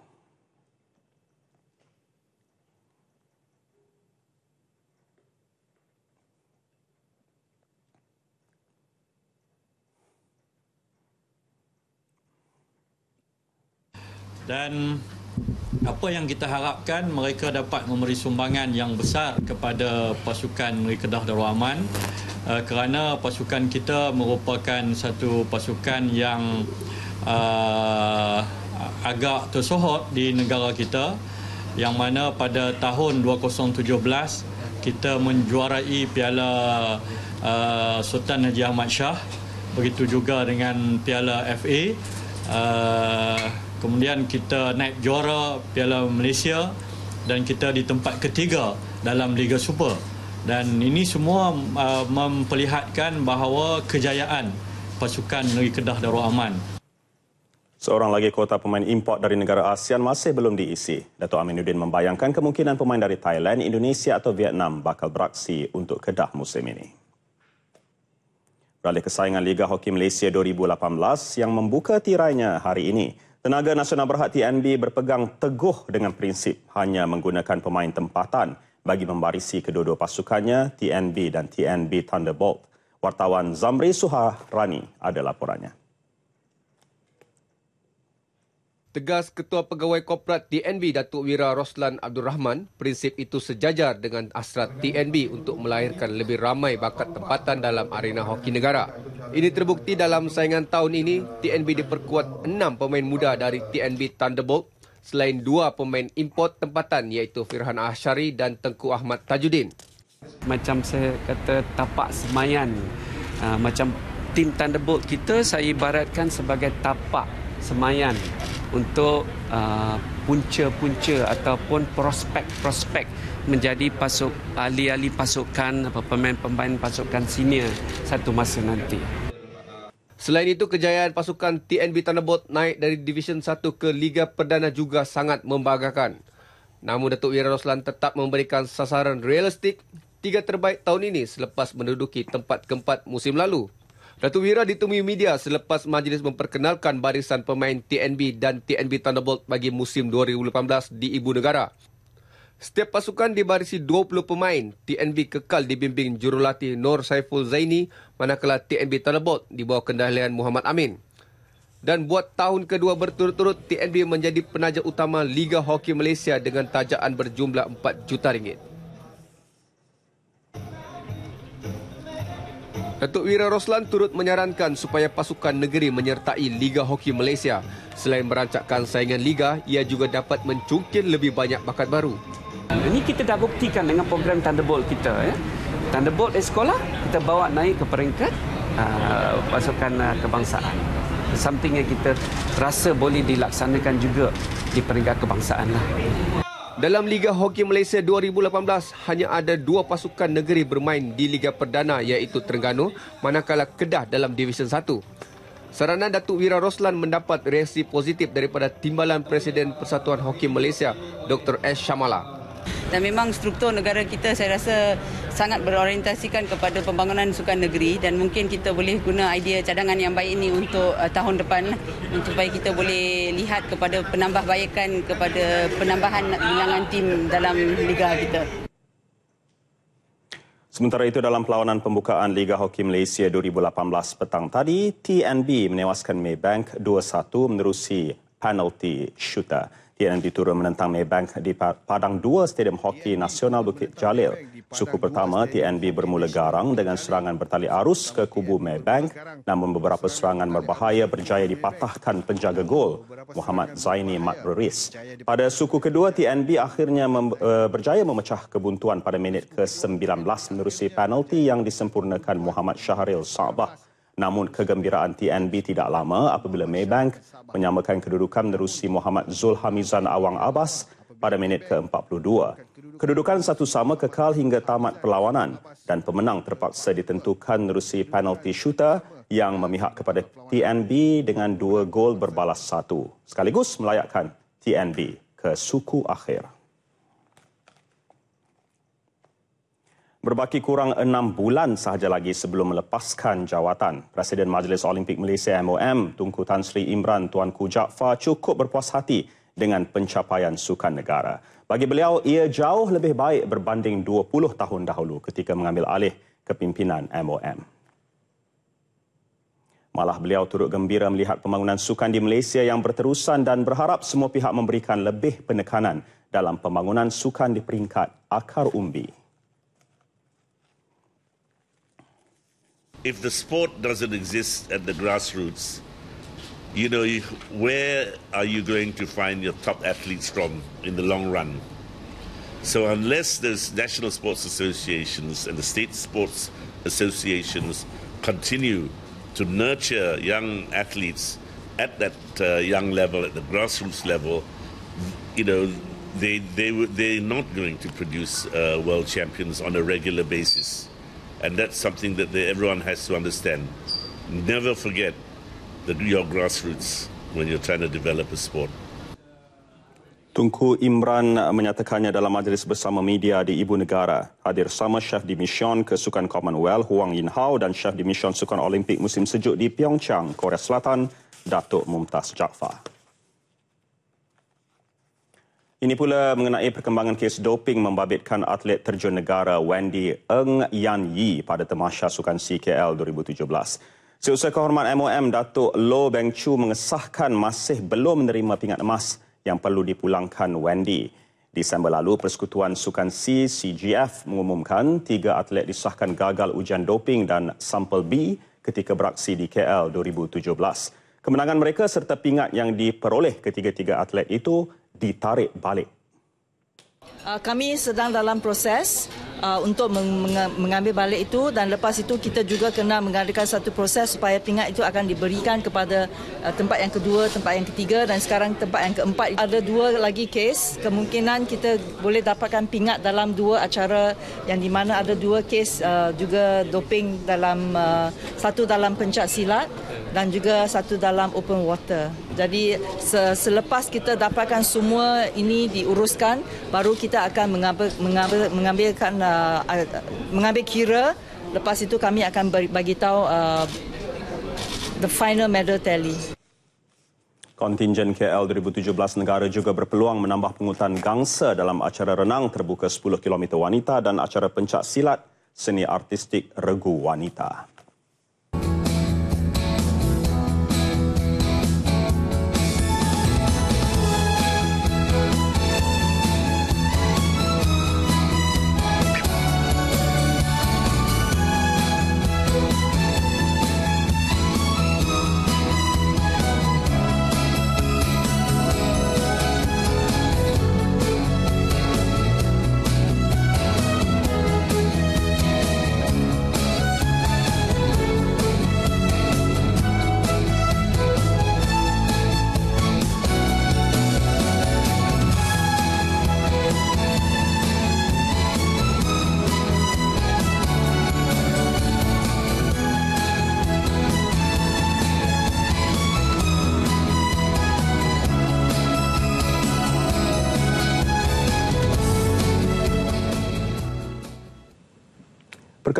dan apa yang kita harapkan mereka dapat memberi sumbangan yang besar kepada pasukan Negeri Kedah Darul Aman eh, kerana pasukan kita merupakan satu pasukan yang uh, agak tersohor di negara kita yang mana pada tahun 2017 kita menjuarai piala uh, Sultan Haji Ahmad Shah begitu juga dengan piala FA uh, Kemudian kita naib juara Piala Malaysia dan kita di tempat ketiga dalam Liga Super. Dan ini semua uh, memperlihatkan bahawa kejayaan pasukan Negeri Kedah Darul Aman. Seorang lagi kota pemain import dari negara ASEAN masih belum diisi. Dato' Aminuddin membayangkan kemungkinan pemain dari Thailand, Indonesia atau Vietnam bakal beraksi untuk Kedah musim ini. Beralih ke saingan Liga Hoki Malaysia 2018 yang membuka tirainya hari ini. Tenaga Nasional Berhad TNB berpegang teguh dengan prinsip hanya menggunakan pemain tempatan bagi membarisi kedua-dua pasukannya TNB dan TNB Thunderbolt. Wartawan Zamri Suha Rani ada laporannya. Tegas Ketua Pegawai Korporat TNB Datuk Wira Roslan Abdul Rahman, prinsip itu sejajar dengan asrat TNB untuk melahirkan lebih ramai bakat tempatan dalam arena hoki negara. Ini terbukti dalam saingan tahun ini, TNB diperkuat enam pemain muda dari TNB Thunderbolt selain dua pemain import tempatan iaitu Firhan Ashari dan Tengku Ahmad Tajuddin. Macam saya kata tapak semayan, uh, macam tim Thunderbolt kita saya ibaratkan sebagai tapak semayan untuk uh, punca-punca ataupun prospek-prospek menjadi pasuk ahli-ahli pasukan apa pemain-pemain pasukan senior satu masa nanti. Selain itu kejayaan pasukan TNB Tanabot naik dari Division 1 ke Liga Perdana juga sangat membanggakan. Namun Datuk Wira Roslan tetap memberikan sasaran realistik tiga terbaik tahun ini selepas menduduki tempat keempat musim lalu. Datuk Wira ditemui media selepas majlis memperkenalkan barisan pemain TNB dan TNB Thunderbolt bagi musim 2018 di Ibu Negara. Setiap pasukan dibarisi 20 pemain, TNB kekal dibimbing jurulatih Nur Saiful Zaini manakala TNB Thunderbolt di bawah kendalian Muhammad Amin. Dan buat tahun kedua berturut-turut, TNB menjadi penaja utama Liga Hoki Malaysia dengan tajaan berjumlah 4 juta ringgit. Datuk Wira Roslan turut menyarankan supaya pasukan negeri menyertai Liga Hoki Malaysia. Selain merancakkan saingan Liga, ia juga dapat mencungkil lebih banyak bakat baru. Ini kita dah buktikan dengan program Thunderbolt kita. Ya. Thunderbolt di sekolah, kita bawa naik ke peringkat uh, pasukan uh, kebangsaan. Something yang kita rasa boleh dilaksanakan juga di peringkat kebangsaan. Lah. Dalam Liga Hoki Malaysia 2018, hanya ada dua pasukan negeri bermain di Liga Perdana iaitu Terengganu, manakala Kedah dalam Division 1. Saranan Datuk Wira Roslan mendapat reaksi positif daripada Timbalan Presiden Persatuan Hoki Malaysia, Dr. S. Shamala dan memang struktur negara kita saya rasa sangat berorientasikan kepada pembangunan sukan negeri dan mungkin kita boleh guna idea cadangan yang baik ini untuk uh, tahun depan lah. supaya kita boleh lihat kepada penambahbaikan kepada penambahan bilangan tim dalam liga kita. Sementara itu dalam perlawanan pembukaan Liga Hoki Malaysia 2018 petang tadi, TNB menewaskan Maybank 2-1 menerusi penalti shooter di NMB Turun menentang Maybank di Padang 2 Stadium Hoki Nasional Bukit Jalil. Suku pertama TNB bermula garang dengan serangan bertali arus ke kubu Maybank namun beberapa serangan berbahaya berjaya dipatahkan penjaga gol Muhammad Zaini Mat Matruris. Pada suku kedua TNB akhirnya mem- eh, berjaya memecah kebuntuan pada minit ke-19 menerusi penalti yang disempurnakan Muhammad Syahril Sabah. Namun kegembiraan TNB tidak lama apabila Maybank menyamakan kedudukan menerusi Muhammad Zulhamizan Awang Abbas pada minit ke-42. Kedudukan satu sama kekal hingga tamat perlawanan dan pemenang terpaksa ditentukan menerusi penalti shooter yang memihak kepada TNB dengan dua gol berbalas satu. Sekaligus melayakkan TNB ke suku akhir. Berbaki kurang enam bulan sahaja lagi sebelum melepaskan jawatan, Presiden Majlis Olimpik Malaysia MOM, Tunku Tan Sri Imran Tuanku Jaafar cukup berpuas hati dengan pencapaian sukan negara. Bagi beliau, ia jauh lebih baik berbanding 20 tahun dahulu ketika mengambil alih kepimpinan MOM. Malah beliau turut gembira melihat pembangunan sukan di Malaysia yang berterusan dan berharap semua pihak memberikan lebih penekanan dalam pembangunan sukan di peringkat akar umbi. if the sport doesn't exist at the grassroots, you know, where are you going to find your top athletes from in the long run? So unless those national sports associations and the state sports associations continue to nurture young athletes at that uh, young level, at the grassroots level, you know, they, they, they're not going to produce uh, world champions on a regular basis. and that's something that they, everyone has to understand. Never forget that your grassroots when you're trying to develop a sport. Tunku Imran menyatakannya dalam majlis bersama media di Ibu Negara. Hadir sama Chef di Mission ke Sukan Commonwealth Huang Yin Hao dan Chef di Mission Sukan Olimpik Musim Sejuk di Pyeongchang, Korea Selatan, Datuk Mumtaz Jaafar. Ini pula mengenai perkembangan kes doping membabitkan atlet terjun negara Wendy Eng Yan Yi pada temasya sukan CKL 2017. Seusai kehormat MOM, Datuk Lo Beng Chu mengesahkan masih belum menerima pingat emas yang perlu dipulangkan Wendy. Desember lalu, Persekutuan Sukan C, CGF mengumumkan tiga atlet disahkan gagal ujian doping dan sampel B ketika beraksi di KL 2017. Kemenangan mereka serta pingat yang diperoleh ketiga-tiga atlet itu ditarik balik. Uh, kami sedang dalam proses uh, untuk meng- mengambil balik itu dan lepas itu kita juga kena mengadakan satu proses supaya pingat itu akan diberikan kepada uh, tempat yang kedua, tempat yang ketiga dan sekarang tempat yang keempat. Ada dua lagi kes, kemungkinan kita boleh dapatkan pingat dalam dua acara yang di mana ada dua kes uh, juga doping dalam uh, satu dalam pencak silat dan juga satu dalam open water. Jadi selepas kita dapatkan semua ini diuruskan, baru kita akan mengambil, mengambil, mengambilkan uh, uh, mengambil kira lepas itu kami akan bagi tahu uh, the final medal tally. Kontingen KL 2017 negara juga berpeluang menambah pungutan gangsa dalam acara renang terbuka 10 km wanita dan acara pencak silat seni artistik regu wanita.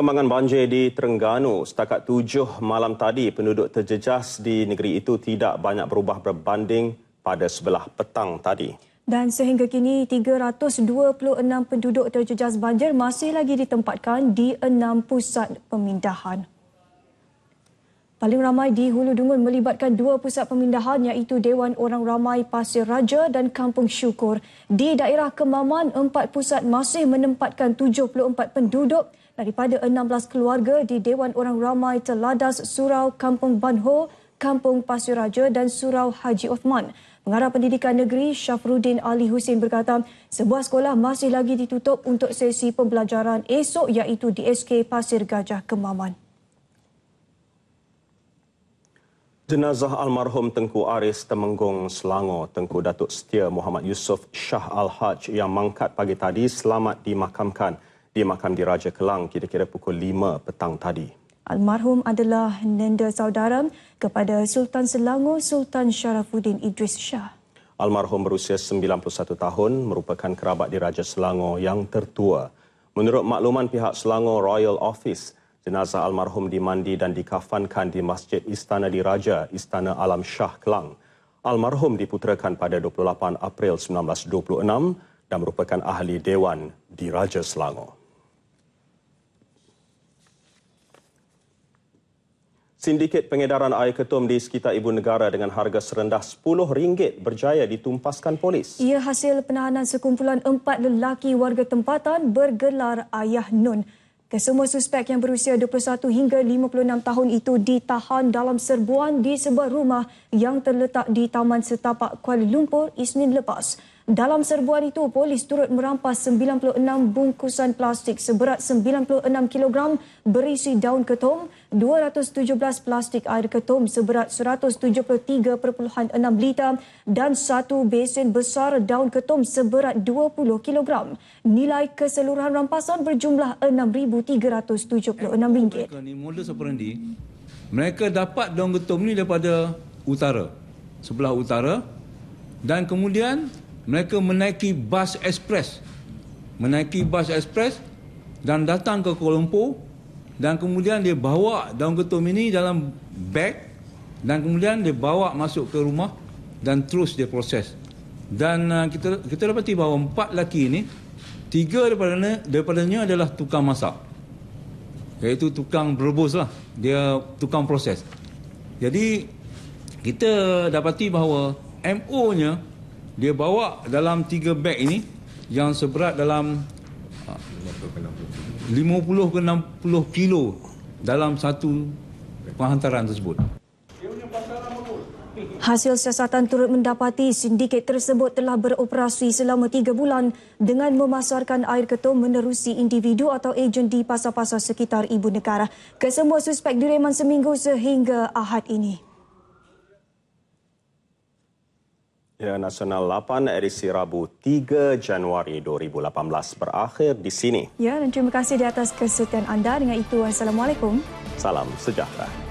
perkembangan banjir di Terengganu, setakat tujuh malam tadi penduduk terjejas di negeri itu tidak banyak berubah berbanding pada sebelah petang tadi. Dan sehingga kini 326 penduduk terjejas banjir masih lagi ditempatkan di enam pusat pemindahan. Paling ramai di Hulu Dungun melibatkan dua pusat pemindahan iaitu Dewan Orang Ramai Pasir Raja dan Kampung Syukur. Di daerah Kemaman, empat pusat masih menempatkan 74 penduduk daripada 16 keluarga di Dewan Orang Ramai Teladas Surau Kampung Banho, Kampung Pasir Raja dan Surau Haji Othman. Pengarah Pendidikan Negeri Syafruddin Ali Hussein berkata, sebuah sekolah masih lagi ditutup untuk sesi pembelajaran esok iaitu di SK Pasir Gajah Kemaman. Jenazah almarhum Tengku Aris Temenggong Selangor, Tengku Datuk Setia Muhammad Yusof Shah Al-Haj yang mangkat pagi tadi selamat dimakamkan di makam diraja Kelang kira-kira pukul 5 petang tadi. Almarhum adalah nenda saudara kepada Sultan Selangor Sultan Sharafuddin Idris Shah. Almarhum berusia 91 tahun merupakan kerabat diraja Selangor yang tertua. Menurut makluman pihak Selangor Royal Office, jenazah almarhum dimandi dan dikafankan di Masjid Istana Diraja, Istana Alam Shah Kelang. Almarhum diputerakan pada 28 April 1926 dan merupakan ahli dewan di Raja Selangor. Sindiket pengedaran air ketum di sekitar ibu negara dengan harga serendah RM10 berjaya ditumpaskan polis. Ia hasil penahanan sekumpulan empat lelaki warga tempatan bergelar Ayah Nun. Kesemua suspek yang berusia 21 hingga 56 tahun itu ditahan dalam serbuan di sebuah rumah yang terletak di Taman Setapak Kuala Lumpur Isnin lepas. Dalam serbuan itu, polis turut merampas 96 bungkusan plastik seberat 96 kg berisi daun ketum, 217 plastik air ketum seberat 173.6 liter dan satu besen besar daun ketum seberat 20 kg. Nilai keseluruhan rampasan berjumlah RM6,376. Mereka dapat daun ketum ini daripada utara, sebelah utara dan kemudian mereka menaiki bas ekspres menaiki bas ekspres dan datang ke Kuala Lumpur dan kemudian dia bawa daun ketum ini dalam beg dan kemudian dia bawa masuk ke rumah dan terus dia proses dan uh, kita kita dapati bahawa empat lelaki ini tiga daripadanya daripadanya adalah tukang masak iaitu tukang berebus lah dia tukang proses jadi kita dapati bahawa MO nya dia bawa dalam tiga beg ini yang seberat dalam 50 ah, ke 60 kilo dalam satu penghantaran tersebut. Hasil siasatan turut mendapati sindiket tersebut telah beroperasi selama tiga bulan dengan memasarkan air ketum menerusi individu atau ejen di pasar-pasar sekitar ibu negara. Kesemua suspek direman seminggu sehingga ahad ini. Ya, Nasional 8 edisi Rabu 3 Januari 2018 berakhir di sini. Ya, dan terima kasih di atas kesetiaan anda. Dengan itu, Assalamualaikum. Salam sejahtera.